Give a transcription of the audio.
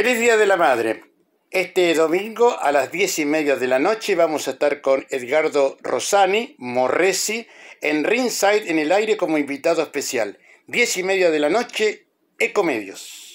Feliz Día de la Madre. Este domingo a las diez y media de la noche vamos a estar con Edgardo Rosani, Morresi, en Ringside en el aire como invitado especial. Diez y media de la noche, Ecomedios.